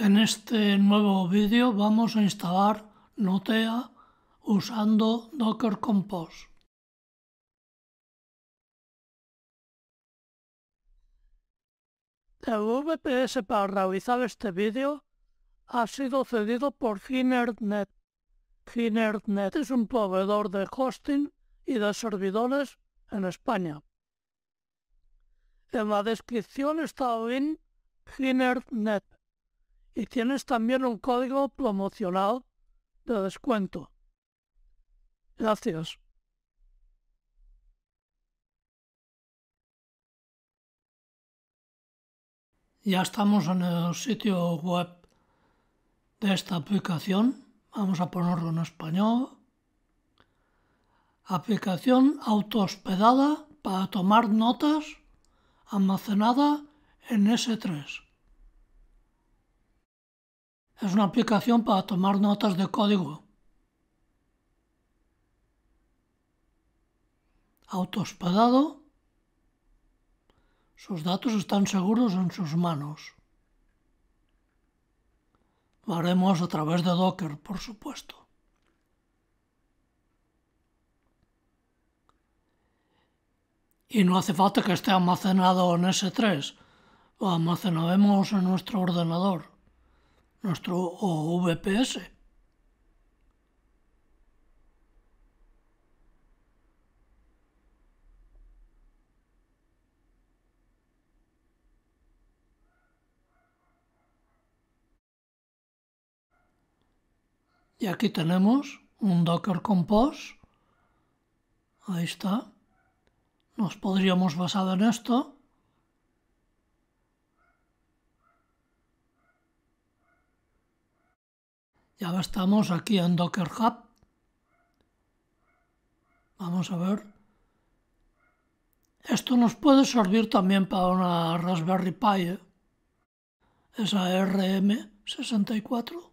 En este nuevo vídeo vamos a instalar Notea usando Docker Compose. El VPS para realizar este vídeo ha sido cedido por Ginernet. Ginnernet es un proveedor de hosting y de servidores en España. En la descripción está el link y tienes también un código promocional de descuento. Gracias. Ya estamos en el sitio web de esta aplicación. Vamos a ponerlo en español. Aplicación hospedada para tomar notas almacenada en S3. Es una aplicación para tomar notas de código. hospedado Sus datos están seguros en sus manos. Lo haremos a través de Docker, por supuesto. y no hace falta que esté almacenado en S3, lo almacenaremos en nuestro ordenador nuestro OVPS. Y aquí tenemos un Docker Compose. Ahí está. Nos podríamos basar en esto Ya estamos aquí en Docker Hub. Vamos a ver. Esto nos puede servir también para una Raspberry Pi, ¿eh? esa RM64.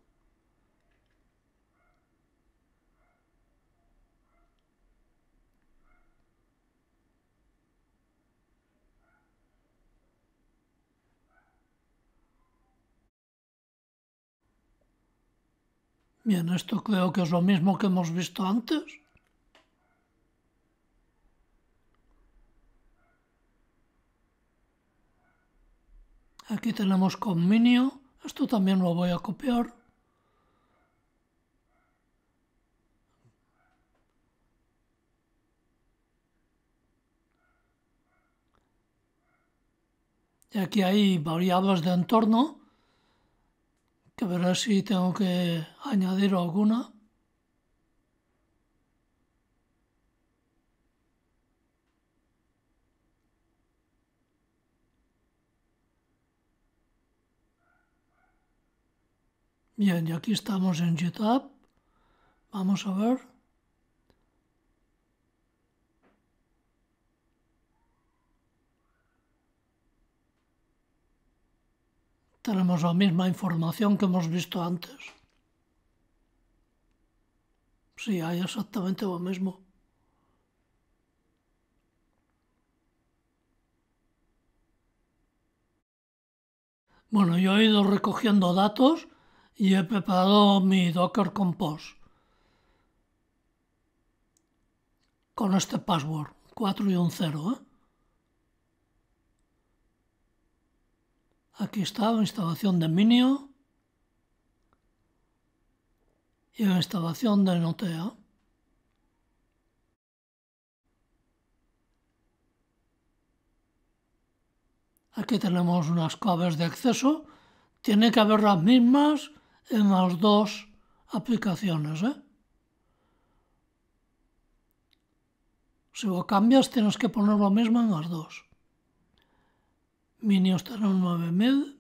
Bien, esto creo que es lo mismo que hemos visto antes. Aquí tenemos conminio, esto también lo voy a copiar. Y aquí hay variables de entorno que verás si tengo que añadir alguna. Bien, y aquí estamos en GitHub. Vamos a ver. tenemos la misma información que hemos visto antes. Sí, hay exactamente lo mismo. Bueno, yo he ido recogiendo datos y he preparado mi Docker Compose con este password, 4 y un 0, ¿eh? Aquí está, instalación de Minio y la instalación de Notea. Aquí tenemos unas claves de acceso. Tiene que haber las mismas en las dos aplicaciones. ¿eh? Si lo cambias, tienes que poner lo mismo en las dos un 9000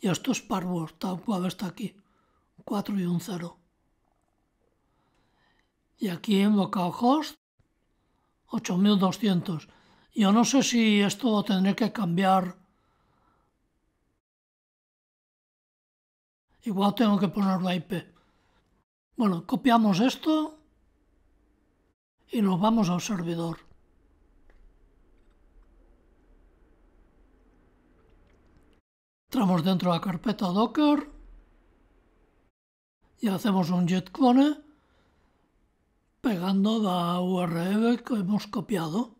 y esto es Parword, tal cual está aquí, 4 y un 0. Y aquí en localhost 8200. Yo no sé si esto tendré que cambiar. Igual tengo que poner la IP. Bueno, copiamos esto y nos vamos al servidor. Entramos dentro de la carpeta Docker y hacemos un jet clone pegando la URL que hemos copiado.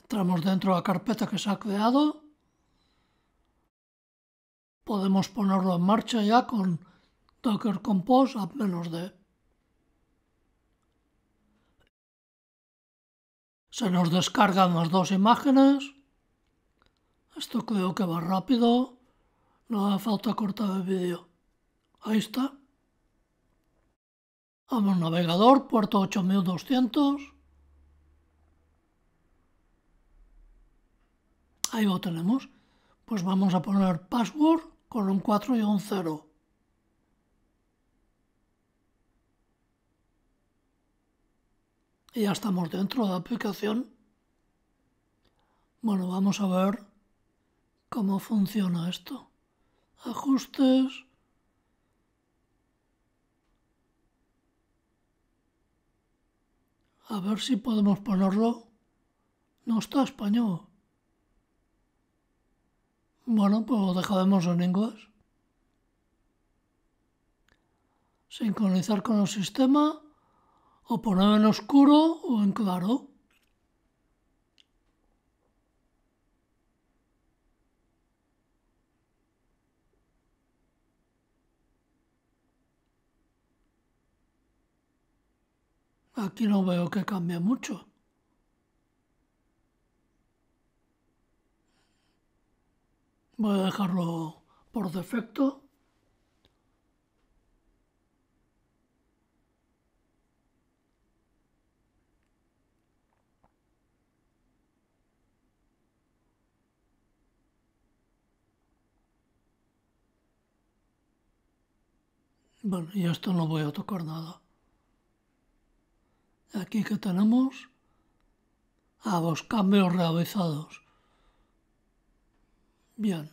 Entramos dentro de la carpeta que se ha creado. Podemos ponerlo en marcha ya con docker compose a menos de Se nos descargan las dos imágenes. Esto creo que va rápido. No hace falta cortar el vídeo. Ahí está. Vamos navegador, puerto 8200. Ahí lo tenemos. Pues vamos a poner password con un 4 y un 0. ya estamos dentro de la aplicación. Bueno, vamos a ver cómo funciona esto. Ajustes. A ver si podemos ponerlo. No está español. Bueno, pues lo dejaremos en inglés. Sincronizar con el sistema o poner en oscuro o en claro. Aquí no veo que cambie mucho. Voy a dejarlo por defecto. Bueno, y esto no voy a tocar nada. Aquí que tenemos a los cambios realizados. Bien.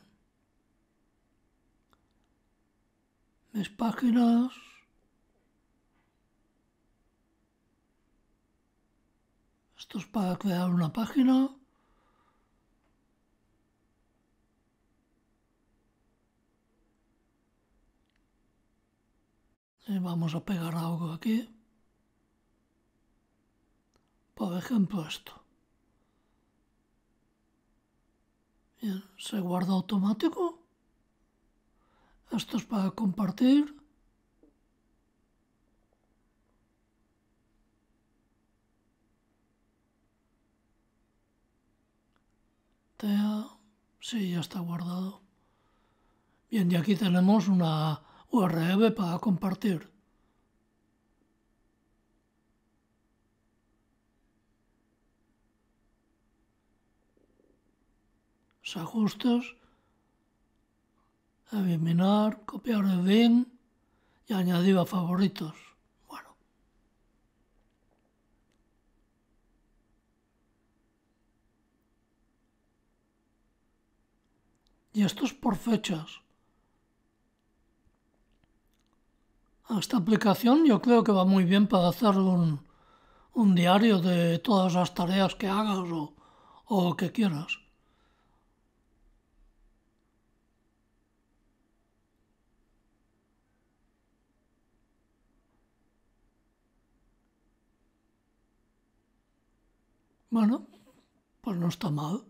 Mis páginas Esto es para crear una página. Eh, vamos a pegar algo aquí. Por ejemplo esto. Bien, se guarda automático. Esto es para compartir. Tea. Sí, ya está guardado. Bien, y aquí tenemos una URL para compartir. ajustes, eliminar, copiar el link y añadir a favoritos. Bueno. Y esto es por fechas. Esta aplicación yo creo que va muy bien para hacer un, un diario de todas las tareas que hagas o, o que quieras. Bueno, pues no está mal.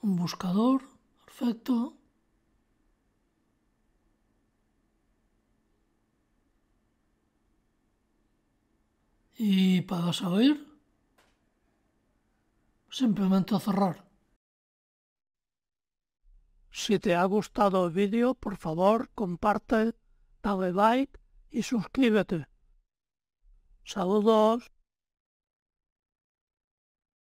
Un buscador, perfecto. E para saber, simplemente cerrar. Si te ha gustado el vídeo, por favor, comparte, dale like y suscríbete. Saludos.